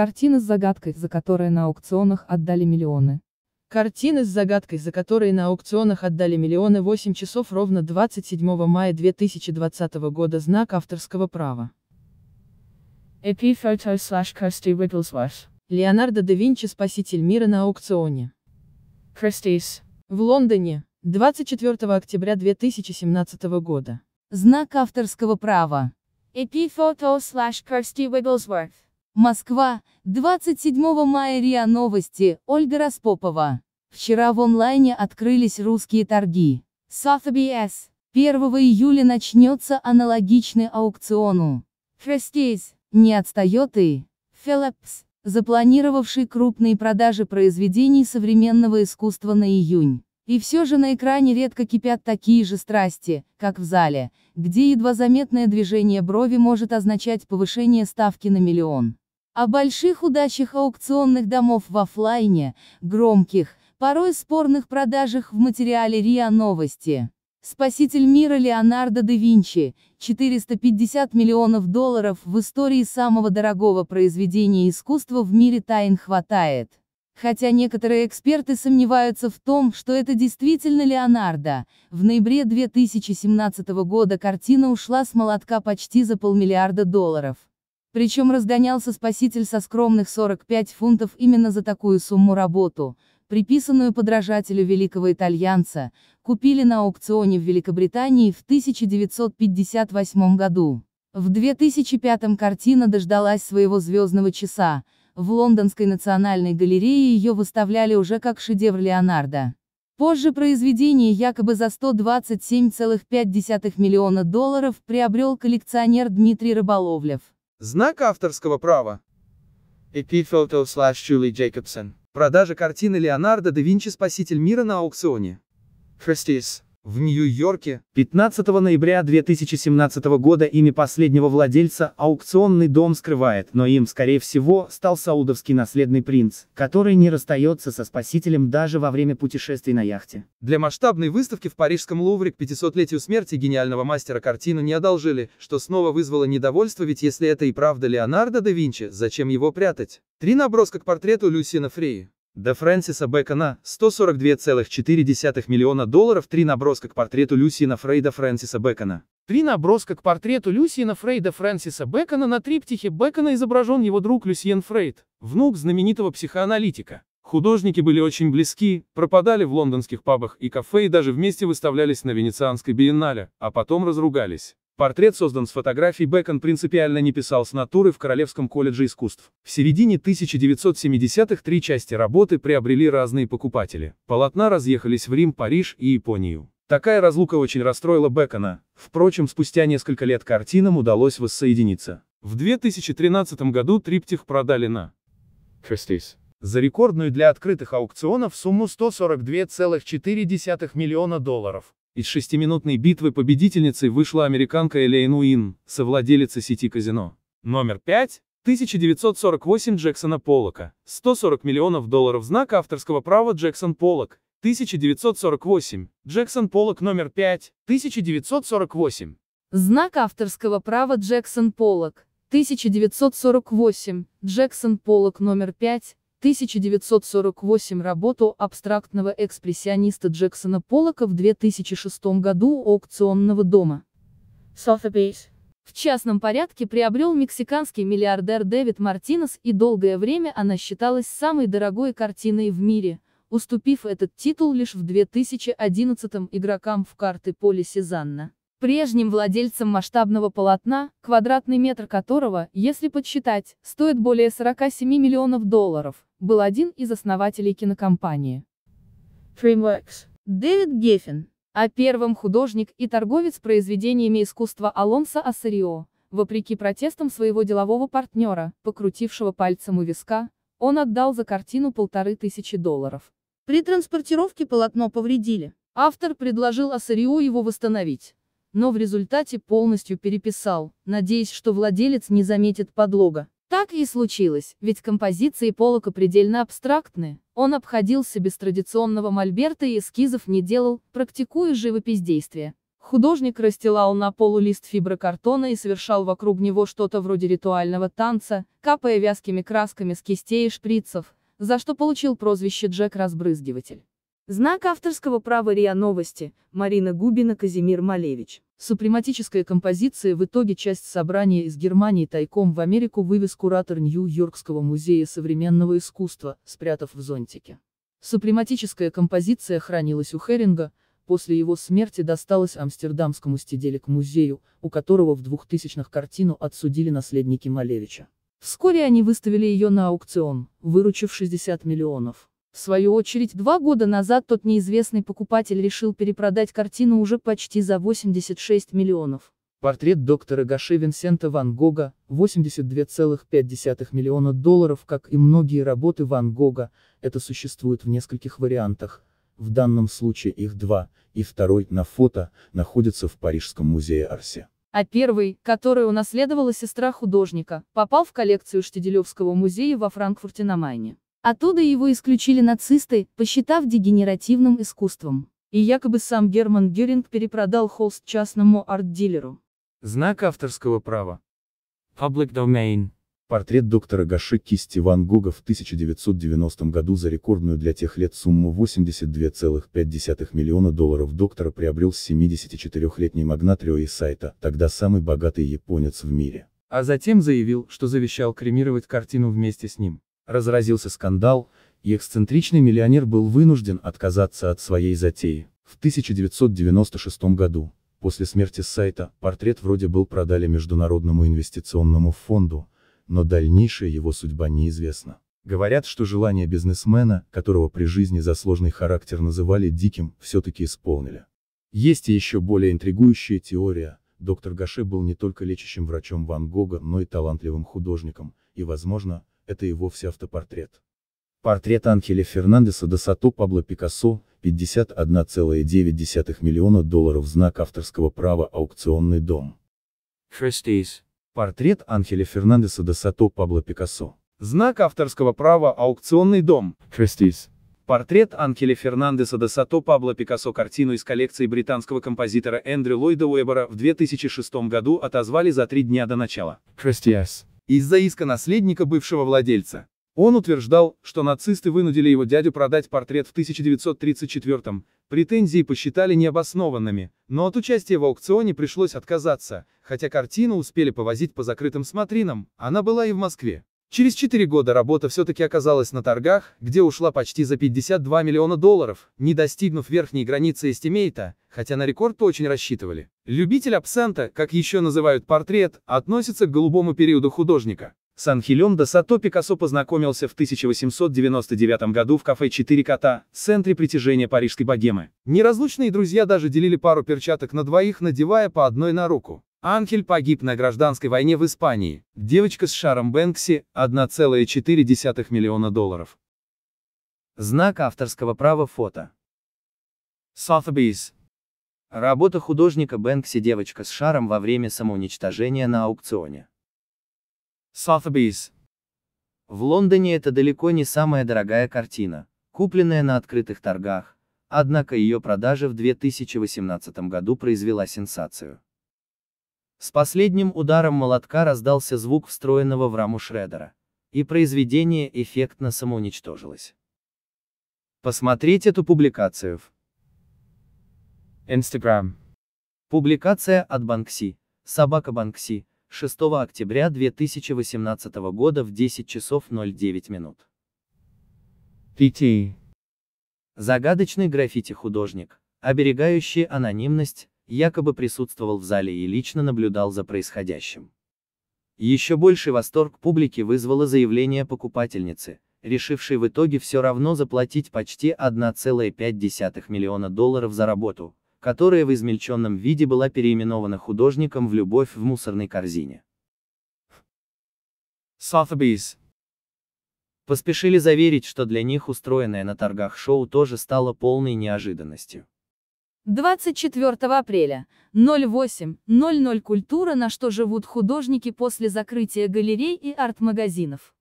Картина с загадкой, за которые на аукционах отдали миллионы. Картины с загадкой, за которые на аукционах отдали миллионы 8 часов ровно 27 мая 2020 года знак авторского права. EP photo slash Леонардо да Винчи «Спаситель мира» на аукционе. Christie's. В Лондоне, 24 октября 2017 года. Знак авторского права. EP photo slash Kirsty Wigglesworth. Москва, 27 мая РИА Новости, Ольга Распопова. Вчера в онлайне открылись русские торги. Sotheby's. 1 июля начнется аналогичный аукциону. Christie's. Не отстает и Phillips, запланировавший крупные продажи произведений современного искусства на июнь. И все же на экране редко кипят такие же страсти, как в зале, где едва заметное движение брови может означать повышение ставки на миллион. О больших удачах аукционных домов в офлайне, громких, порой спорных продажах в материале РИА Новости. Спаситель мира Леонардо да Винчи, 450 миллионов долларов в истории самого дорогого произведения искусства в мире тайн хватает. Хотя некоторые эксперты сомневаются в том, что это действительно Леонардо, в ноябре 2017 года картина ушла с молотка почти за полмиллиарда долларов. Причем разгонялся спаситель со скромных 45 фунтов именно за такую сумму работу, приписанную подражателю великого итальянца, купили на аукционе в Великобритании в 1958 году. В 2005 картина дождалась своего звездного часа, в Лондонской национальной галерее ее выставляли уже как шедевр Леонардо. Позже произведение якобы за 127,5 миллиона долларов приобрел коллекционер Дмитрий Рыболовлев. Знак авторского права. Epiphoto slash Julie Jacobson. Продажа картины Леонардо да Винчи «Спаситель мира» на аукционе. Christie's. В Нью-Йорке 15 ноября 2017 года имя последнего владельца аукционный дом скрывает, но им, скорее всего, стал саудовский наследный принц, который не расстается со спасителем даже во время путешествий на яхте. Для масштабной выставки в Парижском Лувре к 500-летию смерти гениального мастера картину не одолжили, что снова вызвало недовольство, ведь если это и правда Леонардо да Винчи, зачем его прятать? Три наброска к портрету Люсина Фреи. До Фрэнсиса Бэкона, 142,4 миллиона долларов, три наброска к портрету Люсина Фрейда Фрэнсиса Бэкона. Три наброска к портрету Люсина Фрейда Фрэнсиса Бэкона на триптихе Бэкона изображен его друг Люсьен Фрейд, внук знаменитого психоаналитика. Художники были очень близки, пропадали в лондонских пабах и кафе и даже вместе выставлялись на Венецианской биеннале, а потом разругались. Портрет создан с фотографий Бекон, принципиально не писал с натуры в Королевском колледже искусств. В середине 1970-х три части работы приобрели разные покупатели. Полотна разъехались в Рим, Париж и Японию. Такая разлука очень расстроила Бекона. Впрочем, спустя несколько лет картинам удалось воссоединиться. В 2013 году триптих продали на Christie's за рекордную для открытых аукционов сумму 142,4 миллиона долларов. Из шестиминутной битвы победительницей вышла американка Элейн Уин, совладелица сети казино. Номер 5. 1948 Джексона Поллока. 140 миллионов долларов знак авторского права Джексон Поллок. 1948. Джексон Поллок номер 5. 1948. Знак авторского права Джексон Поллок. 1948. Джексон Поллок номер 5. 1948 работу абстрактного экспрессиониста Джексона Поллока в 2006 году аукционного дома. Sotheby's. В частном порядке приобрел мексиканский миллиардер Дэвид Мартинес и долгое время она считалась самой дорогой картиной в мире, уступив этот титул лишь в 2011 игрокам в карты Поли Сезанна. Прежним владельцем масштабного полотна, квадратный метр которого, если подсчитать, стоит более 47 миллионов долларов, был один из основателей кинокомпании. Dreamworks. Дэвид Геффин. А первым художник и торговец произведениями искусства Алонса Ассарио, вопреки протестам своего делового партнера, покрутившего пальцем у виска, он отдал за картину полторы тысячи долларов. При транспортировке полотно повредили. Автор предложил Ассарио его восстановить но в результате полностью переписал, надеясь, что владелец не заметит подлога. Так и случилось, ведь композиции полока предельно абстрактны. Он обходился без традиционного мольберта и эскизов не делал, практикуя живопись действия. Художник расстилал на полу лист фиброкартона и совершал вокруг него что-то вроде ритуального танца, капая вязкими красками с кистей и шприцев, за что получил прозвище Джек-разбрызгиватель. Знак авторского права РИА Новости, Марина Губина, Казимир Малевич. Супрематическая композиция в итоге часть собрания из Германии тайком в Америку вывез куратор Нью-Йоркского музея современного искусства, спрятав в зонтике. Супрематическая композиция хранилась у Херинга, после его смерти досталась Амстердамскому стеделик-музею, у которого в 2000-х картину отсудили наследники Малевича. Вскоре они выставили ее на аукцион, выручив 60 миллионов. В свою очередь, два года назад тот неизвестный покупатель решил перепродать картину уже почти за 86 миллионов. Портрет доктора Гаше Винсента Ван Гога, 82,5 миллиона долларов, как и многие работы Ван Гога, это существует в нескольких вариантах. В данном случае их два, и второй, на фото, находится в Парижском музее Арсе. А первый, который унаследовала сестра художника, попал в коллекцию Штеделевского музея во Франкфурте на Майне. Оттуда его исключили нацисты, посчитав дегенеративным искусством. И якобы сам Герман Геринг перепродал холст частному арт-дилеру. Знак авторского права. Public Domain. Портрет доктора Гаши кисти Ван Гога в 1990 году за рекордную для тех лет сумму 82,5 миллиона долларов доктора приобрел 74-летний магнат Рёи Сайта, тогда самый богатый японец в мире. А затем заявил, что завещал кремировать картину вместе с ним разразился скандал, и эксцентричный миллионер был вынужден отказаться от своей затеи. В 1996 году, после смерти сайта, портрет вроде был продали Международному инвестиционному фонду, но дальнейшая его судьба неизвестна. Говорят, что желание бизнесмена, которого при жизни за сложный характер называли диким, все-таки исполнили. Есть и еще более интригующая теория, доктор Гаше был не только лечащим врачом Ван Гога, но и талантливым художником, и, возможно, это и вовсе автопортрет. Портрет Анхеля Фернандеса де Сато Пабло Пикассо, 51,9 миллиона долларов знак авторского права аукционный дом. Trustees. Портрет Анхеля Фернандеса де Сато Пабло Пикассо. Знак авторского права аукционный дом. Trustees. Портрет Анхеля Фернандеса де Сато Пабло Пикассо картину из коллекции британского композитора Эндрю Ллойда Уэббера в 2006 году отозвали за три дня до начала. Trustees из-за иска наследника бывшего владельца. Он утверждал, что нацисты вынудили его дядю продать портрет в 1934-м, претензии посчитали необоснованными, но от участия в аукционе пришлось отказаться, хотя картину успели повозить по закрытым смотринам, она была и в Москве. Через 4 года работа все-таки оказалась на торгах, где ушла почти за 52 миллиона долларов, не достигнув верхней границы эстимейта, хотя на рекорд очень рассчитывали. Любитель абсента, как еще называют портрет, относится к голубому периоду художника. С Анхелем де Сато Пикассо познакомился в 1899 году в кафе «Четыре кота» в центре притяжения парижской богемы. Неразлучные друзья даже делили пару перчаток на двоих, надевая по одной на руку. Анхель погиб на гражданской войне в Испании. Девочка с шаром Бэнкси – 1,4 миллиона долларов. Знак авторского права фото. Sotheby's. Работа художника Бэнкси «Девочка с шаром» во время самоуничтожения на аукционе. Sotheby's. В Лондоне это далеко не самая дорогая картина, купленная на открытых торгах, однако ее продажа в 2018 году произвела сенсацию. С последним ударом молотка раздался звук встроенного в раму шредера. И произведение эффектно самоуничтожилось. Посмотреть эту публикацию в Instagram. Публикация от Банкси. Собака Банкси. 6 октября 2018 года в 10 часов 09 минут. PT. Загадочный граффити-художник, оберегающий анонимность, якобы присутствовал в зале и лично наблюдал за происходящим. Еще больший восторг публики вызвало заявление покупательницы, решившей в итоге все равно заплатить почти 1,5 миллиона долларов за работу, которая в измельченном виде была переименована художником в «Любовь в мусорной корзине». Sotheby's поспешили заверить, что для них устроенное на торгах шоу тоже стало полной неожиданностью. 24 апреля, 08.00 «Культура», на что живут художники после закрытия галерей и арт-магазинов.